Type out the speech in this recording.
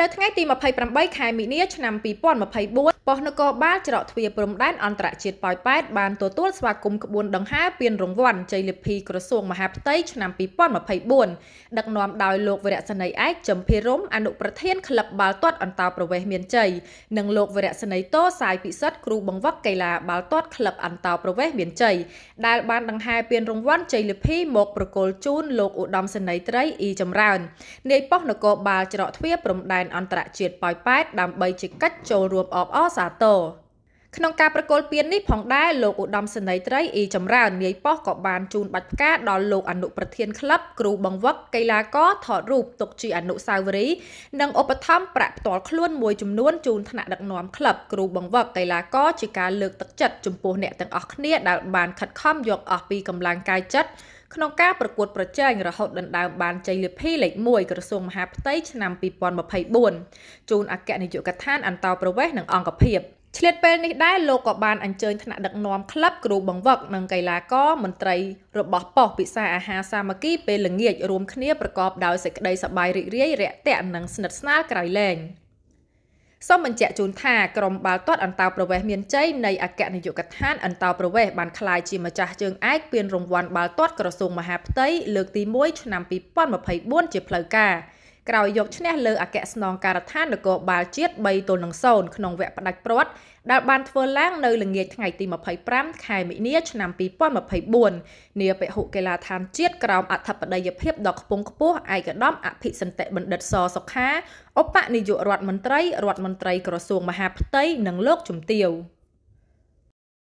នៅថ្ងៃទី28ខែមីនាឆ្នាំ2024ប៉ុស្តិ៍នគរបាលច្រកទ្វារព្រំដែនអន្តរជាតិប៉ោយប៉ែតបានទទួលស្វាគមន៍ក្បួនដង្ហែពានរង្វាន់ជ័យលាភីក្រសួងមហាផ្ទៃឆ្នាំ2024ដឹកនាំដោយលោកវរៈសនីឯកចំភិរមអនុប្រធានក្លឹបបាល់ទាត់អន្តរប្រវេស មានជ័យនិងលោកវរៈសនីតោសាយពិសិដ្ឋគ្រូបង្វឹកកីឡាបាល់ទាត់ក្លឹបអន្តរប្រវេសមានជ័យដែលបានដង្ហែពានរង្វាន់ជ័យលាភីមកប្រគល់ជូនលោកឧត្តមសេនីយត្រីអ៊ីចម្រើននាយប៉ុស្តិ៍នគរបាលច្រកទ្វារព្រំដែនអន្តរជាតិប៉ោយប៉ែតដើម្បីជាកិច្ចចូលរួមអបអរសាទរ។ក្នុងការប្រកល់ពាននេះផងដែរលោកឧត្តមសេនីយ៍ត្រីអ៊ីចម្រើននាយប៉ោះក៏បានជូនបាច់ផ្កាដល់លោកអនុប្រធានក្លឹបគ្រូបង្វឹកកីឡាករថតរូបទុកជាអនុស្សាវរីយ៍និងឧបត្ថម្ភប្រាក់ផ្ទាល់ខ្លួនមួយចំនួនជូនថ្នាក់ដឹកនាំក្លឹបគ្រូបង្វឹកកីឡាករជាការលើកទឹកចិត្តចំពោះអ្នកទាំងអស់គ្នាដែលបានខិតខំយកអស់ពីកម្លាំងកាយចិត្តក្នុងការប្រកួតប្រជែងរហូតដណ្ដើមបានជ័យលាភីលេខ1ក្រសួងមហាផ្ទៃឆ្នាំ2024ជូនអគ្គនាយកដ្ឋានអន្តរប្រវេសន៍និងអង្គភាព។ឆ្លៀតពេលនេះដែរលោកក៏បានអញ្ជើញថ្នាក់ដឹកនាំក្លឹបគ្រូបង្វឹកនិងកីឡាករមន្ត្រីរបស់ប៉ុស្តិ៍ពិសាអាហារសាមគ្គីពេលល្ងាចរួមគ្នាប្រកបដោយសេចក្តីសប្បាយរីករាយរាក់ទាក់និងស្និទ្ធស្នាលក្រៃលែងសូមបញ្ជាក់ជូនថាក្រមបាល់ទាត់អន្តោប្រវេសន៍មានជ័យនៃអគ្គនាយកដ្ឋានអន្តោប្រវេសន៍បានក្លាយជាម្ចាស់ជើងឯកពានរង្វាន់បាល់ទាត់ក្រសួងមហាផ្ទៃលើកទី1ឆ្នាំ2024ជាផ្លូវការ។ក្រោយយកឈ្នះលើអគ្គស្នងការដ្ឋាននគរបាលជាតិ3ទល់នឹង0ក្នុងវគ្គផ្ដាច់ព្រាត់ដែលបានធ្វើឡើងនៅល្ងាចថ្ងៃទី25ខែមិនិលឆ្នាំ2024នាពហុកីឡាដ្ឋានជាតិក្រោមអធិបតីភាពដ៏ខ្ពង់ខ្ពស់ឯកឧត្តមអភិសន្តិបណ្ឌិតសសុខាឧបនាយករដ្ឋមន្ត្រីរដ្ឋមន្ត្រីក្រសួងមហាផ្ទៃនិងលោកជំទាវ